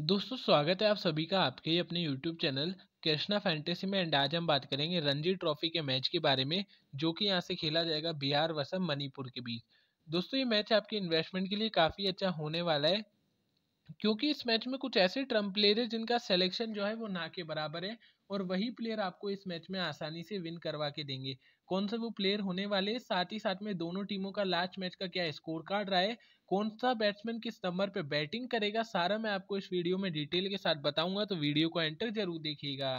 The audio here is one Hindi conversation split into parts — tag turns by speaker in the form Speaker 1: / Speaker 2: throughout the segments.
Speaker 1: दोस्तों स्वागत है आप सभी का आपके ही अपने YouTube चैनल कृष्णा फैंटेसी में एंड आज हम बात करेंगे रणजी ट्रॉफी के मैच के बारे में जो कि यहां से खेला जाएगा बिहार वर्सेस मणिपुर के बीच दोस्तों ये मैच आपके इन्वेस्टमेंट के लिए काफ़ी अच्छा होने वाला है क्योंकि इस मैच में कुछ ऐसे ट्रम्प प्लेयर है जिनका सिलेक्शन जो है वो ना के बराबर है और वही प्लेयर आपको इस मैच में आसानी से विन करवा के देंगे कौन सा वो प्लेयर होने वाले साथ ही साथ में दोनों टीमों का लास्ट मैच का क्या स्कोर कार्ड रहा है कौन सा बैट्समैन किस नंबर पे बैटिंग करेगा सारा मैं आपको इस वीडियो में डिटेल के साथ बताऊंगा तो वीडियो को एंटर जरूर देखिएगा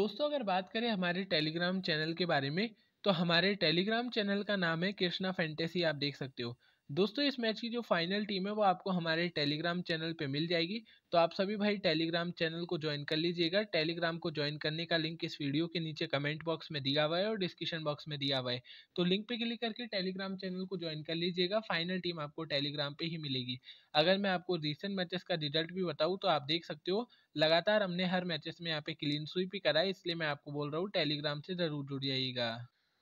Speaker 1: दोस्तों अगर बात करें हमारे टेलीग्राम चैनल के बारे में तो हमारे टेलीग्राम चैनल का नाम है कृष्णा फैंटेसी आप देख सकते हो दोस्तों इस मैच की जो फाइनल टीम है वो आपको हमारे टेलीग्राम चैनल पे मिल जाएगी तो आप सभी भाई टेलीग्राम चैनल को ज्वाइन कर लीजिएगा टेलीग्राम को ज्वाइन करने का लिंक इस वीडियो के नीचे कमेंट बॉक्स में दिया हुआ है और डिस्क्रिप्शन बॉक्स में दिया हुआ है तो लिंक पे क्लिक करके टेलीग्राम चैनल को ज्वाइन कर लीजिएगा फाइनल टीम आपको टेलीग्राम पर ही मिलेगी अगर मैं आपको रिसेंट मैचेस का रिजल्ट भी बताऊँ तो आप देख सकते हो लगातार हमने हर मैचेस में यहाँ पे क्लीन स्वीप ही करा है इसलिए मैं आपको बोल रहा हूँ टेलीग्राम से ज़रूर जुड़ जाइएगा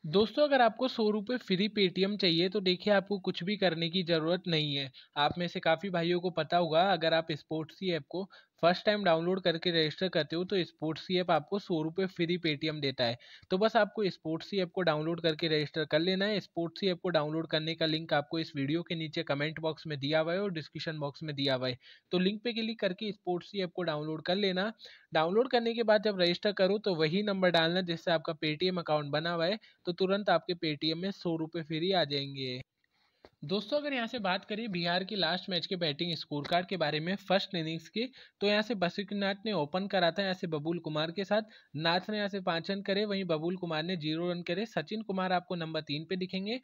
Speaker 1: दोस्तों अगर आपको सौ रुपये फ्री पेटीएम चाहिए तो देखिए आपको कुछ भी करने की ज़रूरत नहीं है आप में से काफ़ी भाइयों को पता होगा अगर आप स्पोर्ट्स ही ऐप को फर्स्ट टाइम डाउनलोड करके रजिस्टर करते हो तो स्पोर्ट्स की ऐप आपको सौ रुपये फ्री पेटीएम देता है तो बस आपको स्पोर्ट्स की ऐप को डाउनलोड करके रजिस्टर कर लेना है स्पोर्ट्स की ऐप को डाउनलोड करने का लिंक आपको इस वीडियो के नीचे कमेंट बॉक्स में दिया हुआ है और डिस्क्रिप्शन बॉक्स में दिया हुआ है तो लिंक पे क्लिक करके स्पोर्ट्स की ऐप को डाउनलोड कर लेना डाउनलोड करने के बाद जब रजिस्टर करो तो वही नंबर डालना जिससे आपका पेटीएम अकाउंट बना हुआ है तो तुरंत आपके पेटीएम में सौ रुपये फ्री आ जाएंगे दोस्तों अगर यहाँ से बात करें बिहार की लास्ट मैच के बैटिंग स्कोर कार्ड के बारे में फर्स्ट इनिंग्स के तो यहाँ से नाथ ने ओपन करा था यहाँ से बबुल कुमार के साथ नाथ ने यहाँ से पाँच रन करे वहीं बबुल कुमार ने जीरो रन करे सचिन कुमार आपको नंबर तीन पे दिखेंगे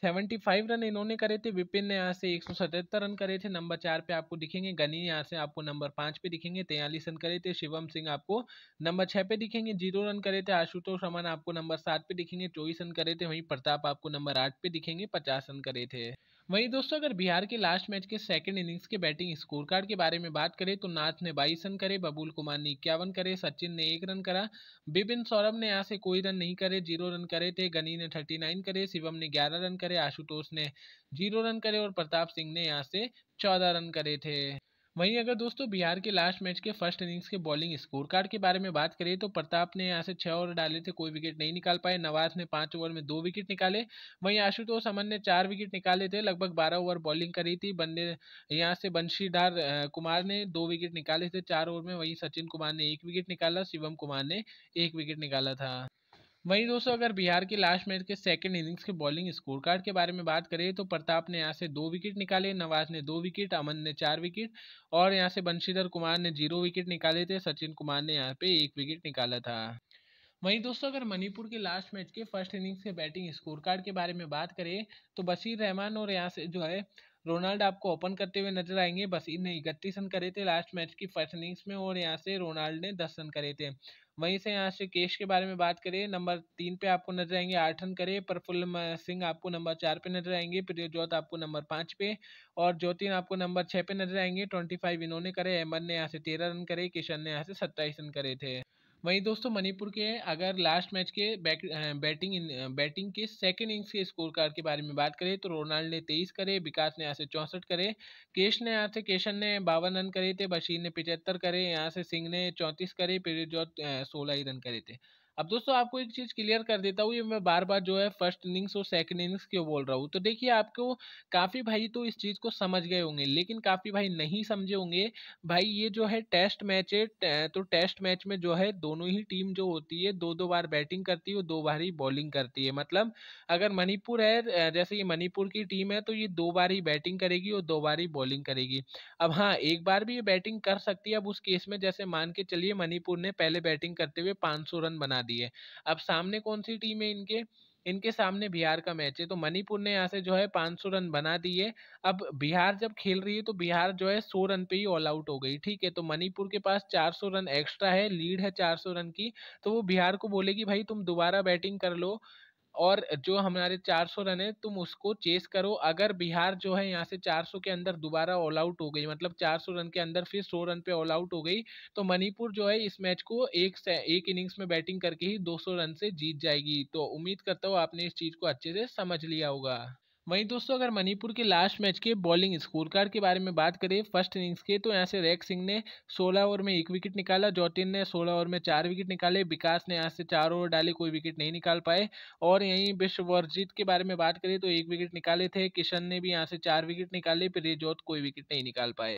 Speaker 1: 75 रन इन्होंने करे थे विपिन ने यहाँ से 177 रन करे थे नंबर चार पे आपको दिखेंगे गनी यहाँ से आपको नंबर पाँच पे दिखेंगे तैयलीस रन करे थे शिवम सिंह आपको नंबर छः पे दिखेंगे जीरो रन करे थे आशुतोष रमन आपको नंबर सात पे दिखेंगे चौबीस रन करे थे वहीं प्रताप आपको नंबर आठ पे दिखेंगे पचास रन करे थे वहीं दोस्तों अगर बिहार के लास्ट मैच के सेकंड इनिंग्स के बैटिंग स्कोर कार्ड के बारे में बात करें तो नाथ ने बाईस रन करे बबूल कुमार ने इक्यावन करे सचिन ने एक रन करा बिपिन सौरभ ने यहाँ से कोई रन नहीं करे जीरो रन करे थे गनी ने थर्टी नाइन करे शिवम ने ग्यारह रन करे आशुतोष ने जीरो रन करे और प्रताप सिंह ने यहाँ से चौदह रन करे थे वहीं अगर दोस्तों बिहार के लास्ट मैच के फर्स्ट इनिंग्स के बॉलिंग स्कोर कार्ड के बारे में बात करें तो प्रताप ने यहाँ से छः ओवर डाले थे कोई विकेट नहीं निकाल पाए नवाज ने पाँच ओवर में दो विकेट निकाले वहीं आशुतोष अमन ने चार विकेट निकाले थे लगभग बारह ओवर बॉलिंग करी थी बंदे यहाँ से बंशीधार कुमार ने दो विकेट निकाले थे चार ओवर में वहीं सचिन कुमार ने एक विकेट निकाला शिवम कुमार ने एक विकेट निकाला था वहीं दोस्तों अगर बिहार के लास्ट मैच के सेकंड इनिंग्स के बॉलिंग स्कोर कार्ड के बारे में बात करें तो प्रताप ने यहाँ से दो विकेट निकाले नवाज ने दो विकेट अमन ने चार विकेट और यहाँ से बंशीधर कुमार ने जीरो विकेट निकाले थे सचिन कुमार ने यहाँ पे एक विकेट निकाला था वहीं दोस्तों अगर मणिपुर के लास्ट मैच के फर्स्ट इनिंग्स के बैटिंग स्कोर कार्ड के बारे में बात करें तो बशीर रहमान और यहाँ से जो है रोनाल्ड आपको ओपन करते हुए नजर आएंगे बस इन्हें इकतीस रन करे थे लास्ट मैच की फर्स्ट इनिंग्स में और यहाँ से रोनाल्ड ने दस रन करे थे वहीं से यहाँ से केश के बारे में बात करें नंबर तीन पे आपको नजर आएंगे आठ रन करे प्रफुल्ल सिंह आपको नंबर चार पे नजर आएंगे प्रियजोत आपको नंबर पाँच पे और ज्योतिन आपको नंबर छः पे नजर आएंगे ट्वेंटी फाइव इन्होंने करे अहमद ने यहाँ से तेरह रन करे किशन ने यहाँ से सत्ताईस रन करे थे वहीं दोस्तों मणिपुर के अगर लास्ट मैच के बैटिंग बैटिंग के सेकेंड इनिंग्स के स्कोर कार्ड के बारे में बात करें तो रोनाल्ड ने तेईस करे विकास ने यहाँ से चौंसठ करे केश ने यहाँ से केशन ने बावन रन करे थे बशीर ने पिचहत्तर करे यहाँ से सिंह ने चौंतीस करे फिर जो सोलह ही रन करे थे अब दोस्तों आपको एक चीज़ क्लियर कर देता हूँ ये मैं बार बार जो है फर्स्ट इनिंग्स और सेकंड इनिंग्स क्यों बोल रहा हूँ तो देखिए आपको काफ़ी भाई तो इस चीज़ को समझ गए होंगे लेकिन काफ़ी भाई नहीं समझे होंगे भाई ये जो है टेस्ट मैच है तो टेस्ट मैच में जो है दोनों ही टीम जो होती है दो दो बार बैटिंग करती है दो बार ही बॉलिंग करती है मतलब अगर मणिपुर है जैसे ये मणिपुर की टीम है तो ये दो बार ही बैटिंग करेगी और दो बार ही बॉलिंग करेगी अब हाँ एक बार भी ये बैटिंग कर सकती है अब उस केस में जैसे मान के चलिए मणिपुर ने पहले बैटिंग करते हुए पाँच रन बना बना दिए अब सामने कौन सी टीम है इनके इनके सामने बिहार का मैच है तो मणिपुर ने यहाँ से जो है पाँच सौ रन बना दिए अब बिहार जब खेल रही है तो बिहार जो है सौ रन पे ही ऑल आउट हो गई ठीक है तो मणिपुर के पास चार सौ रन एक्स्ट्रा है लीड है चार सौ रन की तो वो बिहार को बोलेगी भाई तुम दोबारा बैटिंग कर लो और जो हमारे 400 रन है तुम उसको चेस करो अगर बिहार जो है यहाँ से 400 के अंदर दोबारा ऑल आउट हो गई मतलब 400 रन के अंदर फिर 100 रन पे ऑल आउट हो गई तो मणिपुर जो है इस मैच को एक से, एक इनिंग्स में बैटिंग करके ही 200 रन से जीत जाएगी तो उम्मीद करता हूँ आपने इस चीज़ को अच्छे से समझ लिया होगा वहीं दोस्तों अगर मणिपुर के लास्ट मैच के बॉलिंग स्कोर कार्ड के बारे में बात करें फर्स्ट इनिंग्स के तो यहाँ से रैक सिंह ने 16 ओवर में एक विकेट निकाला जॉटिन ने 16 ओवर में चार विकेट निकाले विकास ने यहाँ से चार ओवर डाले कोई विकेट नहीं निकाल पाए और यहीं विश्ववर्जित के बारे में बात करें तो एक विकेट निकाले थे किशन ने भी यहाँ से चार विकेट निकाले फिर रेजोत कोई विकेट नहीं निकाल पाए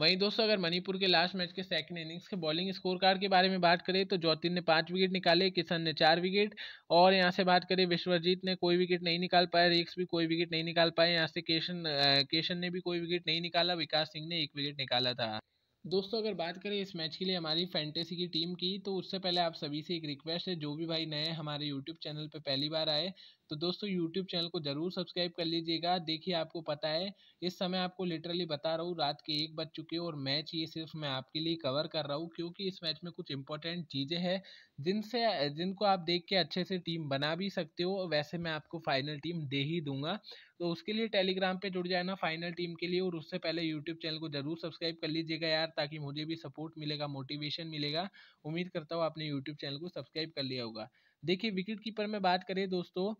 Speaker 1: वहीं दोस्तों अगर मणिपुर के लास्ट मैच के सेकंड इनिंग्स के बॉलिंग स्कोर कार्ड के बारे में बात करें तो ज्योतिन ने पाँच विकेट निकाले किशन ने चार विकेट और यहाँ से बात करें विश्वजीत ने कोई विकेट नहीं निकाल पाया रिक्स भी कोई विकेट नहीं निकाल पाए यहाँ से केशन केशन ने भी कोई विकेट नहीं निकाला विकास सिंह ने एक विकेट निकाला था दोस्तों अगर बात करें इस मैच के लिए हमारी फैंटेसी की टीम की तो उससे पहले आप सभी से एक रिक्वेस्ट है जो भी भाई नए हमारे यूट्यूब चैनल पर पहली बार आए तो दोस्तों यूट्यूब चैनल को ज़रूर सब्सक्राइब कर लीजिएगा देखिए आपको पता है इस समय आपको लिटरली बता रहा हूँ रात के एक बज चुके और मैच ये सिर्फ मैं आपके लिए कवर कर रहा हूँ क्योंकि इस मैच में कुछ इंपॉर्टेंट चीज़ें हैं जिनसे जिनको आप देख के अच्छे से टीम बना भी सकते हो वैसे मैं आपको फाइनल टीम दे ही दूंगा तो उसके लिए टेलीग्राम पे जुड़ जाए ना फाइनल टीम के लिए और उससे पहले यूट्यूब चैनल को ज़रूर सब्सक्राइब कर लीजिएगा यार ताकि मुझे भी सपोर्ट मिलेगा मोटिवेशन मिलेगा उम्मीद करता हूँ आपने यूट्यूब चैनल को सब्सक्राइब कर लिया होगा देखिए विकेट कीपर में बात करें दोस्तों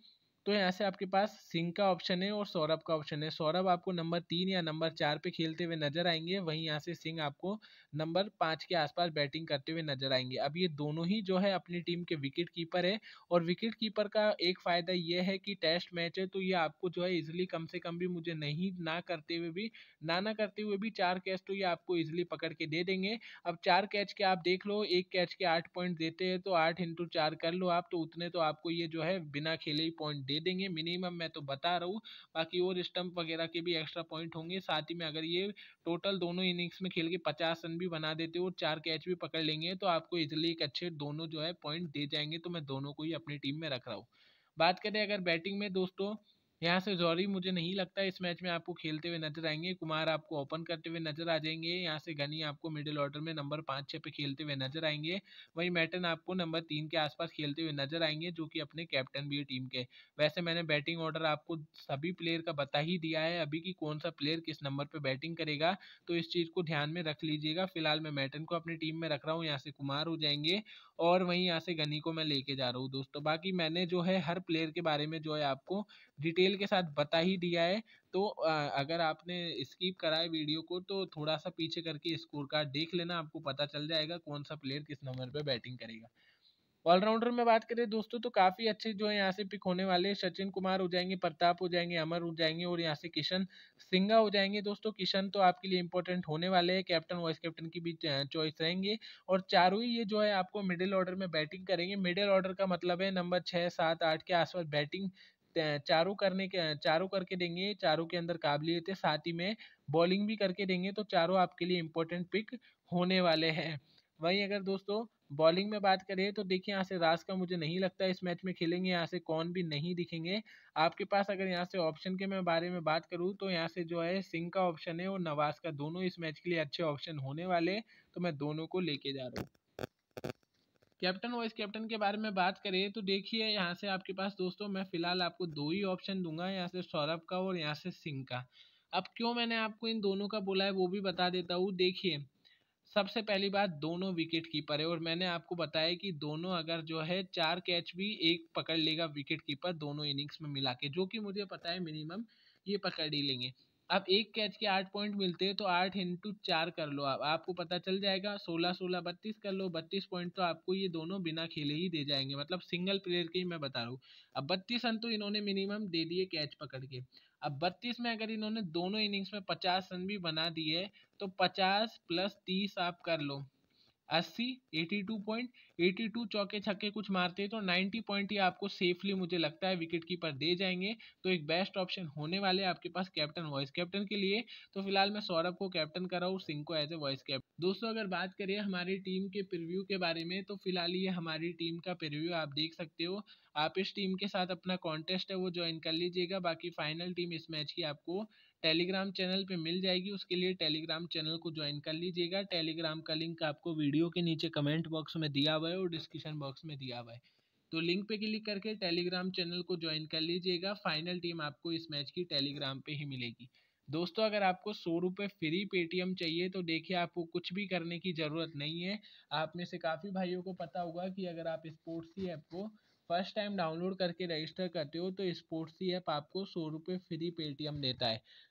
Speaker 1: तो यहाँ से आपके पास सिंह का ऑप्शन है और सौरभ का ऑप्शन है सौरभ आपको नंबर तीन या नंबर चार पे खेलते हुए नजर आएंगे वहीं यहाँ से सिंह आपको नंबर पाँच के आसपास बैटिंग करते हुए नजर आएंगे अब ये दोनों ही जो है अपनी टीम के विकेट कीपर है और विकेट कीपर का एक फ़ायदा ये है कि टेस्ट मैच है तो ये आपको जो है इजिली कम से कम भी मुझे नहीं ना करते हुए भी ना ना करते हुए भी चार कैच तो ये आपको इजिली पकड़ के दे देंगे अब चार कैच के आप देख लो एक कैच के आठ पॉइंट देते हैं तो आठ इंटू चार कर लो आप तो उतने तो आपको ये जो है बिना खेले ही पॉइंट दे देंगे मिनिमम मैं तो बता रहा हूँ बाकी और स्टम्प वगैरह के भी एक्स्ट्रा पॉइंट होंगे साथ ही में अगर ये टोटल दोनों इनिंग्स में खेल के पचास रन भी बना देते हो और चार कैच भी पकड़ लेंगे तो आपको इजिली एक अच्छे दोनों जो है पॉइंट दे जाएंगे तो मैं दोनों को ही अपनी टीम में रख रहा हूँ बात करें अगर बैटिंग में दोस्तों यहाँ से जौहरी मुझे नहीं लगता इस मैच में आपको खेलते हुए नजर आएंगे कुमार आपको ओपन करते हुए नजर आ जाएंगे यहाँ से गनी आपको मिडिल ऑर्डर में नंबर पाँच छः पे खेलते हुए नजर आएंगे वहीं मैटन आपको नंबर तीन के आसपास खेलते हुए नजर आएंगे जो कि अपने कैप्टन भी है टीम के वैसे मैंने बैटिंग ऑर्डर आपको सभी प्लेयर का बता ही दिया है अभी कि कौन सा प्लेयर किस नंबर पर बैटिंग करेगा तो इस चीज़ को ध्यान में रख लीजिएगा फिलहाल मैं मैटन को अपनी टीम में रख रहा हूँ यहाँ से कुमार हो जाएंगे और वहीं यहाँ से गनी को मैं लेके जा रहा हूँ दोस्तों बाकी मैंने जो है हर प्लेयर के बारे में जो है आपको डिटेल के साथ बता ही दिया है तो अगर आपने स्किप कराए वीडियो को तो थोड़ा सा पीछे करके स्कोर कार्ड देख लेना आपको पता चल जाएगा कौन सा प्लेयर किस नंबर पर बैटिंग करेगा ऑलराउंडर में बात करें दोस्तों तो काफ़ी अच्छे जो है यहाँ से पिक होने वाले सचिन कुमार हो जाएंगे प्रताप हो जाएंगे अमर हो जाएंगे और यहाँ से किशन सिंगा हो जाएंगे दोस्तों किशन तो आपके लिए इंपॉर्टेंट होने वाले हैं कैप्टन वाइस कैप्टन की भी चॉइस रहेंगे और चारों ही ये जो है आपको मिडिल ऑर्डर में बैटिंग करेंगे मिडिल ऑर्डर का मतलब है नंबर छः सात आठ के आसपास बैटिंग चारों करने के चारों करके देंगे चारों के अंदर काबिलियत है साथ ही में बॉलिंग भी करके देंगे तो चारों आपके लिए इम्पोर्टेंट पिक होने वाले हैं वहीं अगर दोस्तों बॉलिंग में बात करें तो देखिए यहाँ से रास का मुझे नहीं लगता इस मैच में खेलेंगे यहाँ से कौन भी नहीं दिखेंगे आपके पास अगर यहाँ से ऑप्शन के मैं बारे में बात करूँ तो यहाँ से जो है सिंह का ऑप्शन है और नवाज का दोनों इस मैच के लिए अच्छे ऑप्शन होने वाले तो मैं दोनों को लेके जा रहा हूँ कैप्टन वाइस कैप्टन के बारे में बात करें तो देखिए यहाँ से आपके पास दोस्तों मैं फिलहाल आपको दो ही ऑप्शन दूंगा यहाँ से सौरभ का और यहाँ से सिंह का अब क्यों मैंने आपको इन दोनों का बोला है वो भी बता देता हूँ देखिए सबसे पहली बात दोनों विकेट कीपर है और मैंने आपको बताया कि दोनों अगर जो है चार कैच भी एक पकड़ लेगा विकेट कीपर दोनों इनिंग्स में मिला के जो कि मुझे पता है मिनिमम ये पकड़ ही लेंगे अब एक कैच के आठ पॉइंट मिलते हैं तो आठ इंटू चार कर लो आप आपको पता चल जाएगा सोलह सोलह बत्तीस कर लो बत्तीस पॉइंट तो आपको ये दोनों बिना खेले ही दे जाएंगे मतलब सिंगल प्लेयर के ही मैं बता रहा हूँ अब बत्तीस रन तो इन्होंने मिनिमम दे दिए कैच पकड़ के अब बत्तीस में अगर इन्होंने दोनों इनिंग्स में पचास रन भी बना दिए तो पचास प्लस तीस आप कर लो अस्सी eighty two point eighty two चौके छक्के कुछ मारते हैं तो नाइन्टी पॉइंट ही आपको सेफली मुझे लगता है विकेट कीपर दे जाएंगे तो एक बेस्ट ऑप्शन होने वाले आपके पास कैप्टन वॉइस कैप्टन के लिए तो फिलहाल मैं सौरभ को कैप्टन कर रहा हूँ सिंह को एज ए वॉइस कैप्टन दोस्तों अगर बात करें हमारी टीम के प्रिव्यू के बारे में तो फिलहाल ये हमारी टीम का प्रिव्यू आप देख सकते हो आप इस टीम के साथ अपना कॉन्टेस्ट है वो ज्वाइन कर लीजिएगा बाकी फाइनल टीम इस मैच की आपको टेलीग्राम चैनल पे मिल जाएगी उसके लिए टेलीग्राम चैनल को ज्वाइन कर लीजिएगा टेलीग्राम का लिंक आपको वीडियो के नीचे कमेंट बॉक्स में दिया हुआ हुआ है वो डिस्क्रिप्शन बॉक्स में दिया हुआ है तो लिंक पे क्लिक करके टेलीग्राम चैनल को ज्वाइन कर लीजिएगा फाइनल टीम आपको इस मैच की टेलीग्राम पे ही मिलेगी दोस्तों अगर आपको सौ रुपये फ्री पेटीएम चाहिए तो देखिए आपको कुछ भी करने की ज़रूरत नहीं है आप में से काफ़ी भाइयों को पता होगा कि अगर आप स्पोर्ट्स ही ऐप को फर्स्ट टाइम डाउनलोड करके रजिस्टर करते हो तो स्पोर्ट्स ही ऐप आपको सौ रुपये फ्री पेटीएम देता है